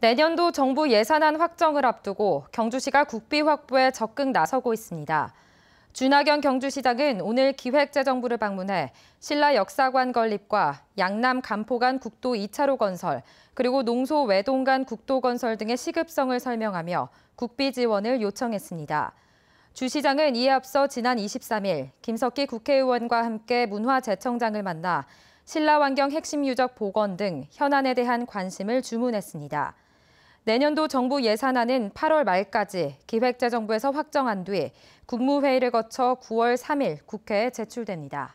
내년도 정부 예산안 확정을 앞두고 경주시가 국비 확보에 적극 나서고 있습니다. 준하경 경주시장은 오늘 기획재정부를 방문해 신라 역사관 건립과 양남 간포간 국도 2차로 건설, 그리고 농소 외동간 국도 건설 등의 시급성을 설명하며 국비 지원을 요청했습니다. 주 시장은 이에 앞서 지난 23일 김석기 국회의원과 함께 문화재청장을 만나 신라환경 핵심 유적 복원 등 현안에 대한 관심을 주문했습니다. 내년도 정부 예산안은 8월 말까지 기획재정부에서 확정한 뒤 국무회의를 거쳐 9월 3일 국회에 제출됩니다.